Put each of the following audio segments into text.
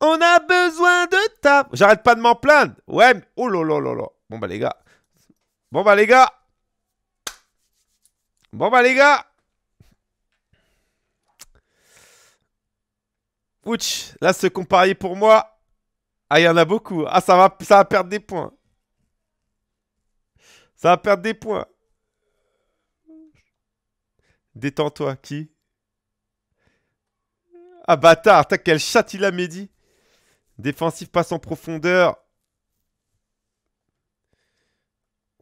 On a besoin de ta... J'arrête pas de m'en plaindre. Ouais, mais... Oh là là là là. Bon bah les gars. Bon bah les gars. Bon bah les gars. Ouch, là se comparer pour moi. Ah, il y en a beaucoup. Ah, ça va, ça va perdre des points. Ça va perdre des points. Détends-toi, qui Ah bâtard, t'as quel chat il a médit. Défensif passe en profondeur.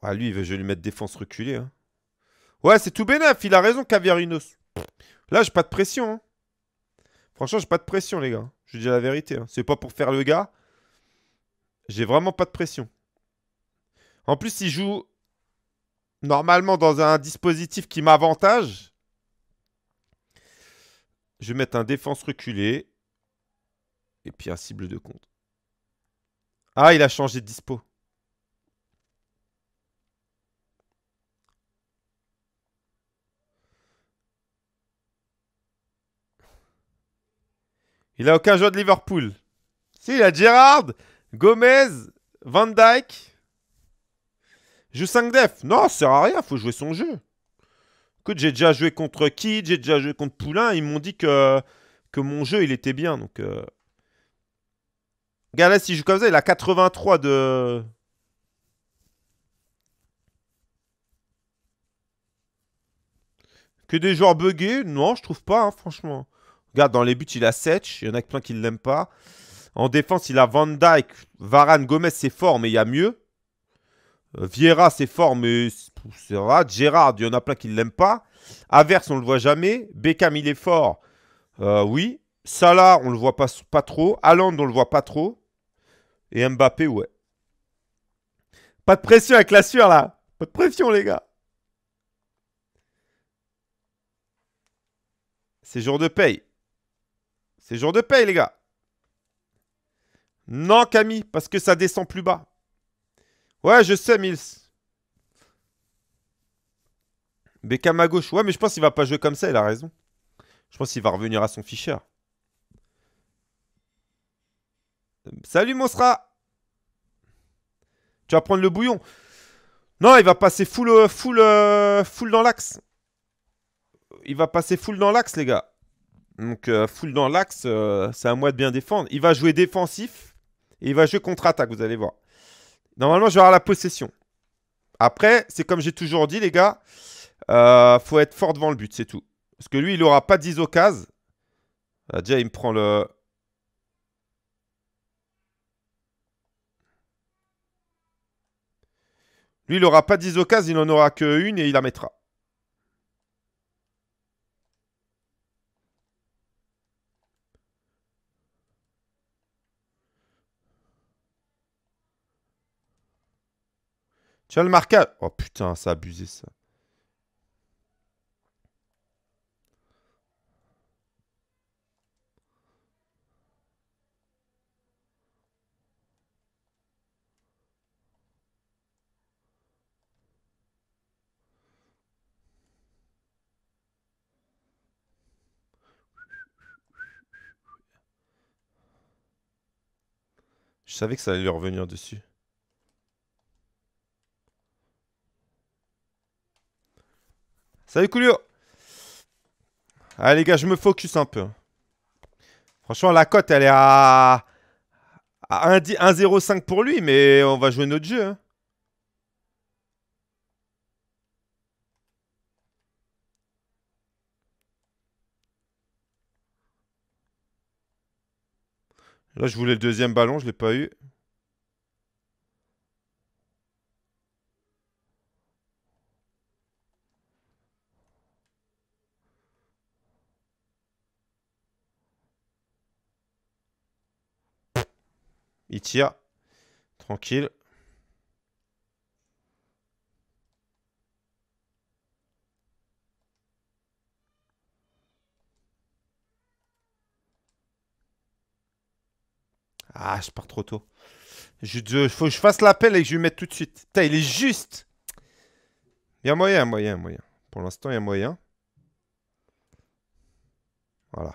Ah, lui, je vais lui mettre défense reculée. Hein. Ouais, c'est tout bénef. Il a raison, Caviarinos. Là, j'ai pas de pression. Franchement, Franchement, j'ai pas de pression, les gars. Je dis la vérité. Ce hein. C'est pas pour faire le gars. J'ai vraiment pas de pression. En plus, il joue normalement dans un dispositif qui m'avantage. Je vais mettre un défense reculé. Et puis un cible de compte. Ah, il a changé de dispo. Il a aucun joueur de Liverpool. Si, il a Gerrard, Gomez, Van Dyke. Joue 5 def. Non, ça sert à rien, faut jouer son jeu. Écoute, j'ai déjà joué contre qui J'ai déjà joué contre Poulain. Ils m'ont dit que, que mon jeu, il était bien. Donc, euh, si il joue comme ça, il a 83 de... Que des joueurs buggés Non, je trouve pas, hein, franchement. Regarde, dans les buts, il a Sech. Il y en a plein qui ne l'aiment pas. En défense, il a Van Dijk. Varane, Gomez, c'est fort, mais il y a mieux. Euh, Vieira, c'est fort, mais c'est rare. Gérard, il y en a plein qui ne l'aiment pas. Averse, on ne le voit jamais. Beckham, il est fort. Euh, oui. Salah, on ne le voit pas, pas trop. Allende, on ne le voit pas trop. Et Mbappé, ouais. Pas de pression avec la sueur là. Pas de pression, les gars. C'est jour de paye. C'est jour de paye, les gars. Non, Camille, parce que ça descend plus bas. Ouais, je sais, Mills. Beckham à gauche. Ouais, mais je pense qu'il va pas jouer comme ça, il a raison. Je pense qu'il va revenir à son ficheur. Salut Monsra Tu vas prendre le bouillon. Non, il va passer full, euh, full, euh, full dans l'axe. Il va passer full dans l'axe, les gars. Donc, euh, full dans l'axe, c'est à moi de bien défendre. Il va jouer défensif et il va jouer contre-attaque, vous allez voir. Normalement, je vais avoir la possession. Après, c'est comme j'ai toujours dit, les gars, euh, faut être fort devant le but, c'est tout. Parce que lui, il n'aura pas d'isocase. occasions. déjà, il me prend le... Lui, il n'aura pas 10 occasions, il n'en aura qu'une et il la mettra. Tu as le marquage. Oh putain, c'est abusé ça. Je savais que ça allait lui revenir dessus. Salut Coolio Allez les gars, je me focus un peu. Franchement, la cote, elle est à, à 1,05 pour lui, mais on va jouer notre jeu. Hein. Là, je voulais le deuxième ballon, je ne l'ai pas eu. Il tire. Tranquille. Ah, je pars trop tôt. Je, faut que je fasse l'appel et que je lui mette tout de suite. Putain, il est juste. Il y a moyen, moyen, moyen. Pour l'instant, il y a moyen. Voilà.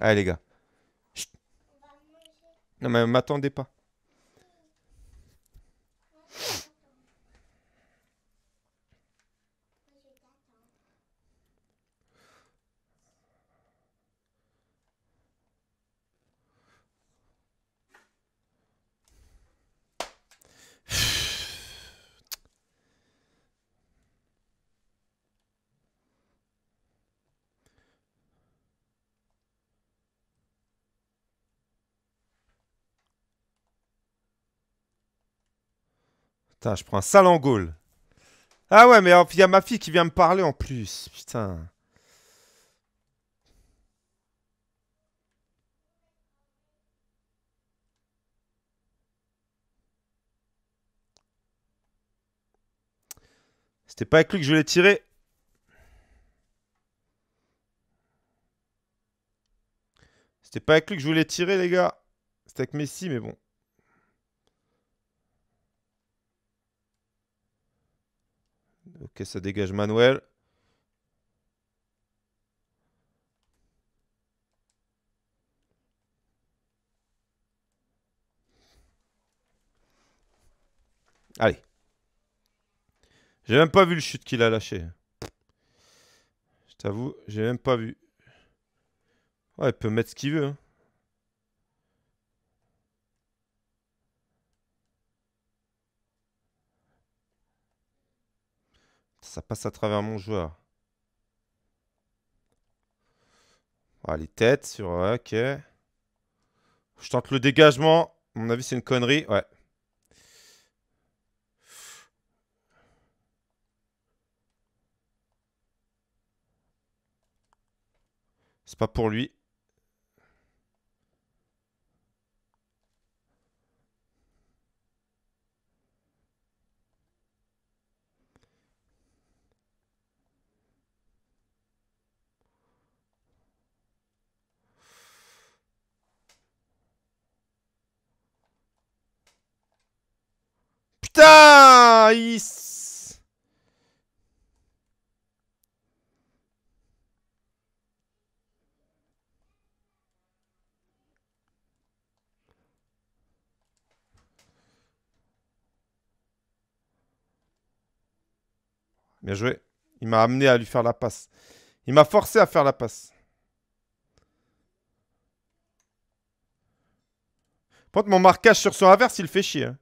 Allez les gars. Non mais m'attendez pas. Putain, je prends un sale Ah ouais, mais il y a ma fille qui vient me parler en plus. Putain. C'était pas avec lui que je voulais tirer. C'était pas avec lui que je voulais tirer, les gars. C'était avec Messi, mais bon. Ok, ça dégage Manuel. Allez. J'ai même pas vu le chute qu'il a lâché. Je t'avoue, j'ai même pas vu. Ouais, il peut mettre ce qu'il veut. Hein. passe à travers mon joueur. Ah, les têtes sur... Ok. Je tente le dégagement. À mon avis, c'est une connerie. Ouais. C'est pas pour lui. Bien joué. Il m'a amené à lui faire la passe. Il m'a forcé à faire la passe. Par mon marquage sur son inverse, il fait chier. Hein.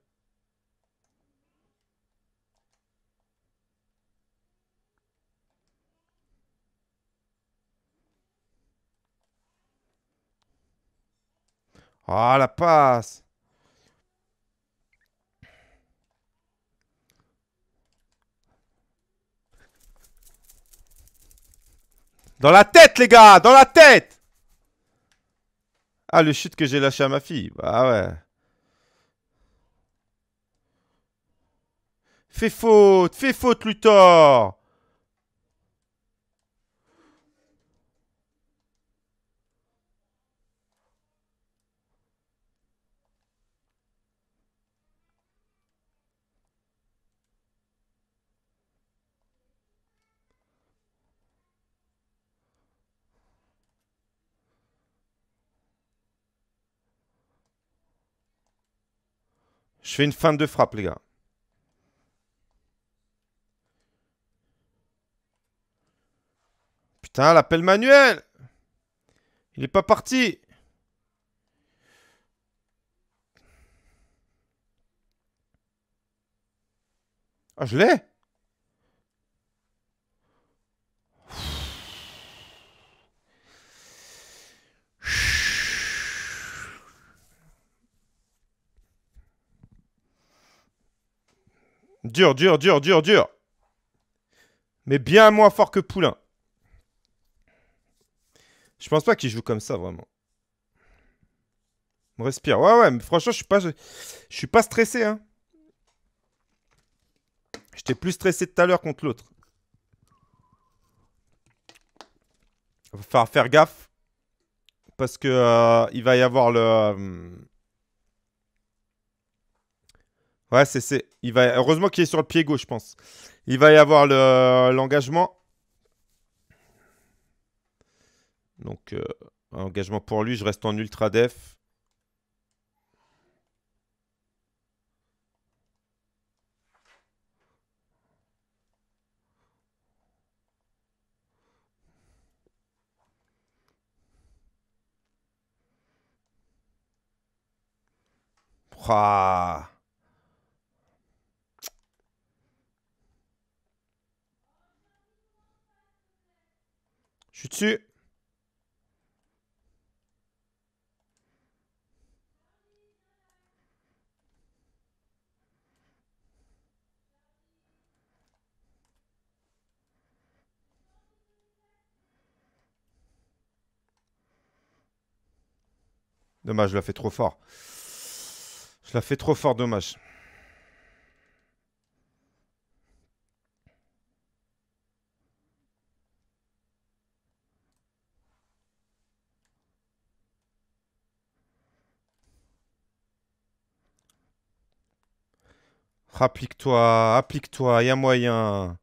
Oh, la passe Dans la tête, les gars Dans la tête Ah, le chute que j'ai lâché à ma fille. Bah ouais. Fais faute Fais faute, Luthor Je fais une fin de frappe, les gars. Putain, l'appel manuel Il est pas parti Ah, je l'ai Dur, dur, dur, dur, dur. Mais bien moins fort que Poulain. Je pense pas qu'il joue comme ça, vraiment. On respire. Ouais, ouais, mais franchement, je suis pas, je, suis pas stressé. Hein. J'étais plus stressé tout à l'heure contre l'autre. Va faire gaffe. Parce que euh, il va y avoir le. Euh, Ouais, c'est, Il va... Heureusement qu'il est sur le pied gauche, je pense. Il va y avoir l'engagement. Donc, euh, engagement pour lui. Je reste en ultra def. Ouah. Dommage, je la fais trop fort. Je la fais trop fort, dommage. Applique-toi, applique-toi, il y a moyen.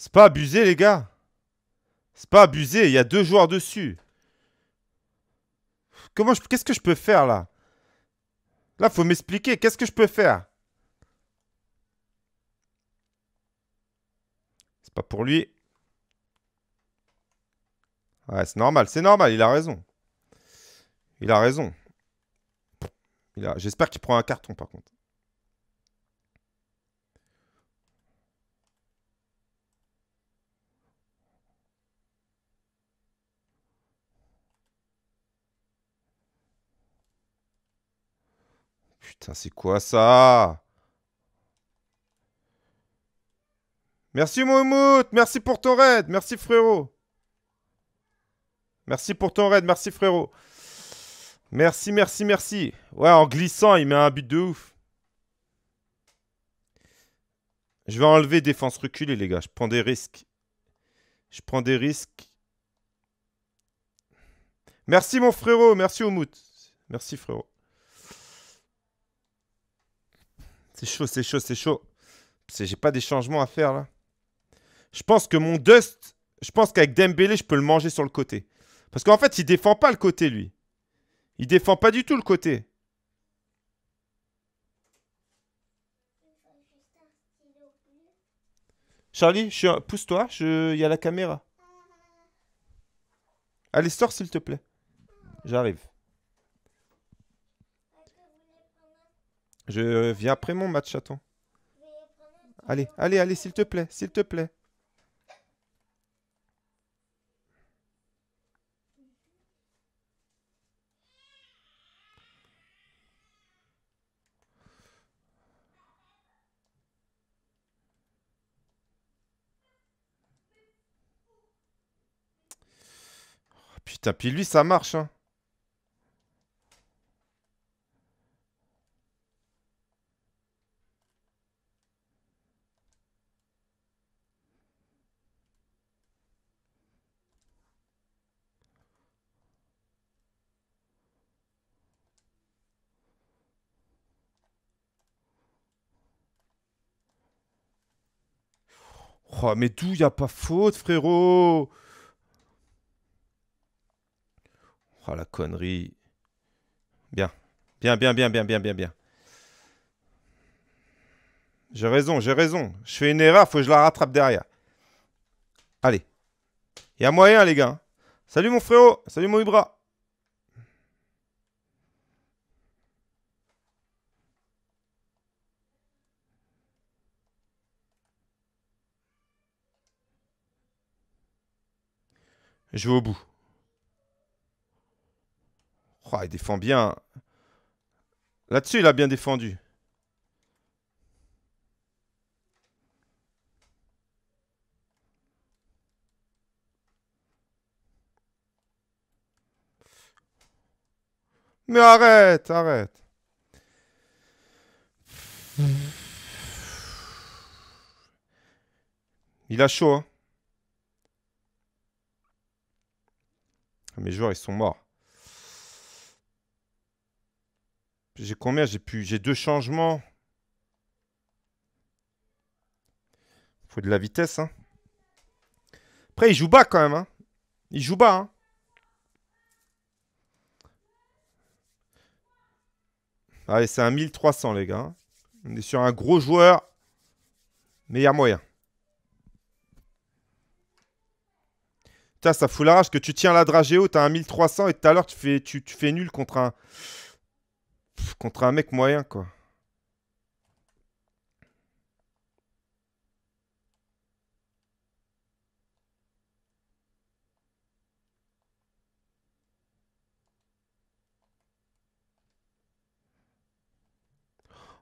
C'est pas abusé, les gars. C'est pas abusé, il y a deux joueurs dessus. Comment je... Qu'est-ce que je peux faire, là Là, faut m'expliquer, qu'est-ce que je peux faire C'est pas pour lui. Ouais, c'est normal, c'est normal, il a raison. Il a raison. J'espère qu'il prend un carton, par contre. Putain, c'est quoi ça Merci Moumout Merci pour ton raid Merci frérot Merci pour ton raid, merci frérot Merci, merci, merci Ouais, en glissant, il met un but de ouf Je vais enlever défense reculée, les gars. Je prends des risques. Je prends des risques. Merci, mon frérot. Merci, Oumout. Merci, frérot. C'est chaud, c'est chaud, c'est chaud. J'ai pas des changements à faire là. Je pense que mon Dust, je pense qu'avec Dembélé, je peux le manger sur le côté. Parce qu'en fait, il défend pas le côté lui. Il défend pas du tout le côté. Charlie, pousse-toi, il y a la caméra. Allez, sors s'il te plaît. J'arrive. Je viens après mon match, chaton. Allez, allez, allez, s'il te plaît, s'il te plaît. Oh, putain, puis lui, ça marche. Hein. mais d'où y a pas faute, frérot Oh, la connerie. Bien. Bien, bien, bien, bien, bien, bien, bien. J'ai raison, j'ai raison. Je fais une erreur, faut que je la rattrape derrière. Allez. Il y a moyen, les gars. Hein. Salut mon frérot. Salut mon Ibra. Je vais au bout. il défend bien. Là-dessus, il a bien défendu. Mais arrête, arrête. Il a chaud. Hein Mes joueurs, ils sont morts. J'ai combien J'ai pu... J'ai deux changements. Faut de la vitesse, hein. Après, il joue bas quand même, hein. Il joue bas, hein. Allez, c'est un 1300, les gars. On est sur un gros joueur. Meilleur moyen. Putain, ça fout la que tu tiens la dragée t'as un 1300 et tout à l'heure tu fais, tu, tu, fais nul contre un. contre un mec moyen, quoi.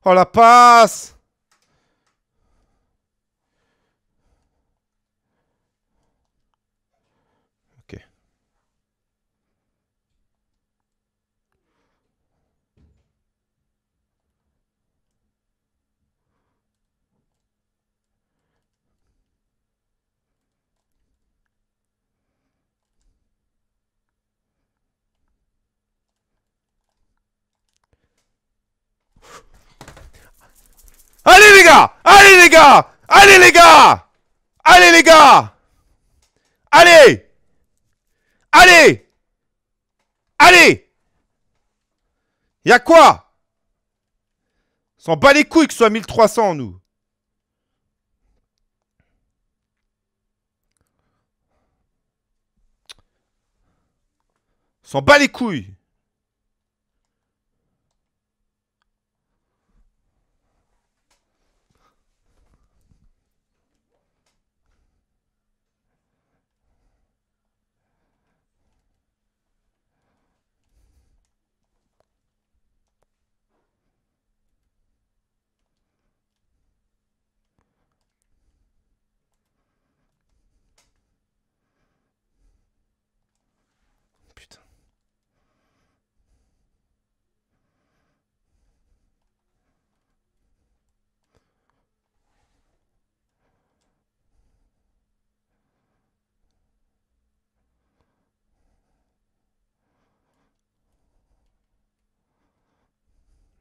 Oh la passe Allez les gars Allez les gars Allez les gars Allez les gars Allez Allez Allez Y'a quoi S'en bat les couilles que ce soit 1300 nous S'en bat les couilles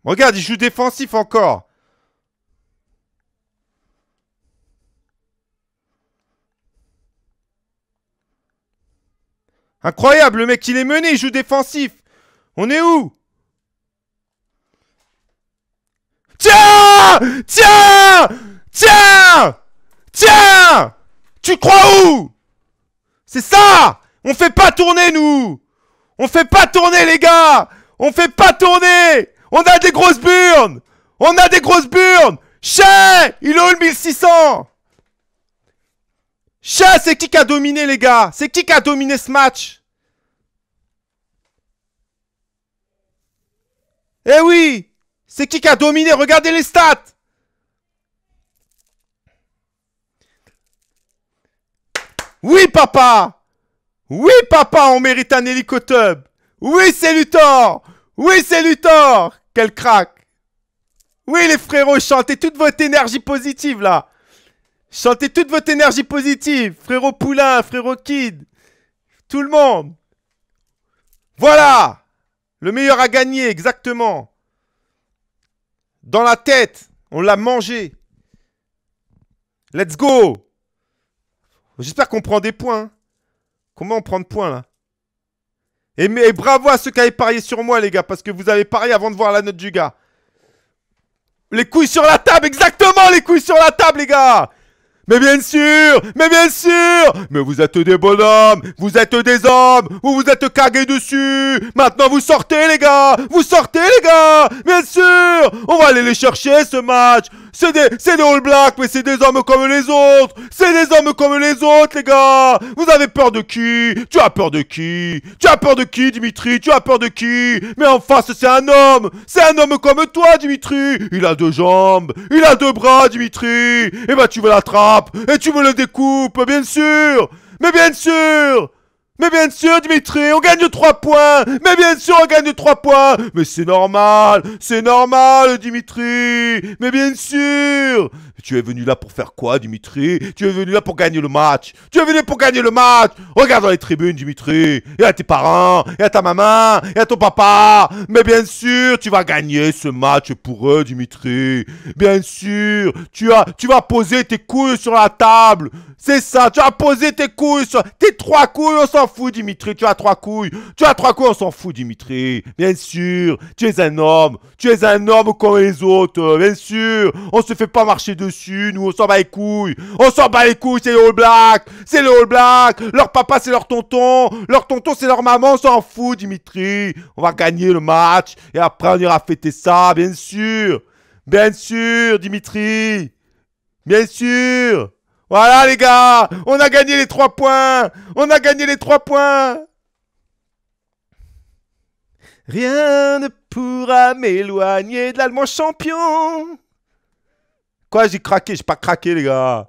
Regarde, il joue défensif encore. Incroyable, le mec, il est mené, il joue défensif. On est où Tiens Tiens Tiens Tiens Tu crois où C'est ça On fait pas tourner, nous On fait pas tourner, les gars On fait pas tourner on a des grosses burnes On a des grosses burnes Chez Il est le 1600 Chat, c'est qui qui a dominé, les gars C'est qui qui a dominé ce match Eh oui C'est qui qui a dominé Regardez les stats Oui, papa Oui, papa, on mérite un hélicoptère. Oui, c'est Luthor Oui, c'est Luthor quel crack Oui les frérots, chantez toute votre énergie positive là Chantez toute votre énergie positive Frérot Poulain, frérot Kid, tout le monde Voilà Le meilleur à gagner, exactement Dans la tête, on l'a mangé Let's go J'espère qu'on prend des points. Hein. Comment on prend des points là et, mais, bravo à ceux qui avaient parié sur moi, les gars, parce que vous avez parié avant de voir la note du gars. Les couilles sur la table, exactement les couilles sur la table, les gars mais bien sûr Mais bien sûr Mais vous êtes des bonhommes Vous êtes des hommes Vous vous êtes cagués dessus Maintenant vous sortez les gars Vous sortez les gars Bien sûr On va aller les chercher ce match c'est des, c'est All Blacks, mais c'est des hommes comme les autres. C'est des hommes comme les autres, les gars. Vous avez peur de qui Tu as peur de qui Tu as peur de qui, Dimitri Tu as peur de qui Mais en face, c'est un homme. C'est un homme comme toi, Dimitri. Il a deux jambes. Il a deux bras, Dimitri. Et eh ben, tu me l'attrapes. Et tu me le découpes, bien sûr. Mais bien sûr mais bien sûr, Dimitri, on gagne de 3 points Mais bien sûr, on gagne 3 points Mais c'est normal C'est normal, Dimitri Mais bien sûr Tu es venu là pour faire quoi, Dimitri Tu es venu là pour gagner le match Tu es venu pour gagner le match Regarde dans les tribunes, Dimitri Et à tes parents, Et à ta maman, Et à ton papa Mais bien sûr, tu vas gagner ce match pour eux, Dimitri Bien sûr Tu, as, tu vas poser tes couilles sur la table C'est ça, tu vas poser tes couilles sur... Tes trois couilles, on s'en fout, Dimitri. Tu as trois couilles. Tu as trois couilles, on s'en fout, Dimitri. Bien sûr. Tu es un homme. Tu es un homme comme les autres. Bien sûr. On se fait pas marcher dessus. Nous, on s'en bat les couilles. On s'en bat les couilles. C'est les All Black, C'est le All Black. Leur papa, c'est leur tonton. Leur tonton, c'est leur maman. On s'en fout, Dimitri. On va gagner le match. Et après, on ira fêter ça. Bien sûr. Bien sûr, Dimitri. Bien sûr. Voilà les gars, on a gagné les 3 points. On a gagné les 3 points. Rien ne pourra m'éloigner de l'allemand champion. Quoi, j'ai craqué, j'ai pas craqué les gars.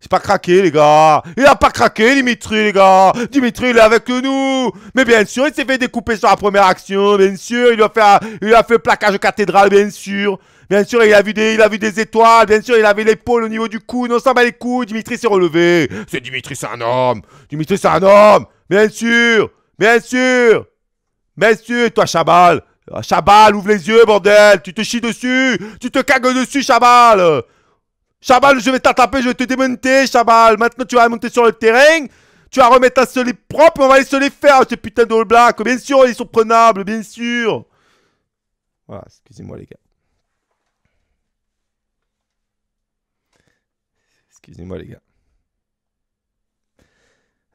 C'est pas craqué, les gars. Il a pas craqué, Dimitri, les gars. Dimitri, il est avec nous. Mais bien sûr, il s'est fait découper sur la première action. Bien sûr, il a fait, il a fait plaquage cathédrale, bien sûr. Bien sûr, il a vu des, il a vu des étoiles. Bien sûr, il avait l'épaule au niveau du cou. Non, ça bat les couilles. Dimitri s'est relevé. C'est Dimitri, c'est un homme. Dimitri, c'est un homme. Bien sûr. Bien sûr. Bien sûr, toi, Chabal. Chabal, ouvre les yeux, bordel. Tu te chies dessus. Tu te cagues dessus, Chabal. Chabal, je vais t'attraper, je vais te démonter, Chabal. Maintenant, tu vas monter sur le terrain. Tu vas remettre un solide propre, on va aller se les faire, ces putains de All Black. Bien sûr, ils sont prenables, bien sûr. Voilà, excusez-moi, les gars. Excusez-moi, les gars.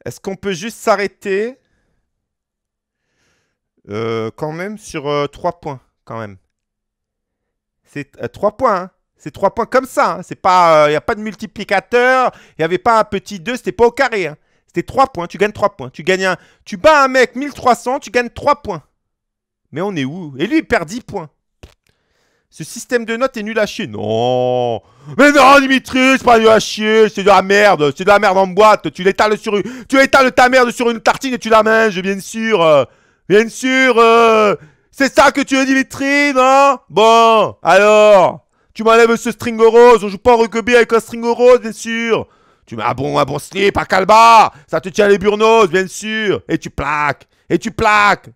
Est-ce qu'on peut juste s'arrêter euh, quand même sur 3 euh, points, quand même C'est 3 euh, points, hein c'est trois points comme ça. Hein. C'est pas, il euh, n'y a pas de multiplicateur. Il n'y avait pas un petit 2, c'était pas au carré. Hein. C'était 3 points, tu gagnes 3 points. Tu gagnes Tu bats un mec 1300, tu gagnes 3 points. Mais on est où Et lui, il perd 10 points. Ce système de notes est nul à chier. Non Mais non, Dimitri, c'est pas nul à chier, c'est de la merde, c'est de la merde en boîte. Tu l'étales sur une... Tu étales ta merde sur une tartine et tu la manges, bien sûr. Bien sûr, euh. C'est ça que tu veux, Dimitri, non Bon, alors tu m'enlèves ce string rose, on joue pas au rugby avec un string rose, bien sûr. Tu mets un bon, un bon slip, un calba, ça te tient les burnos, bien sûr. Et tu plaques, et tu plaques.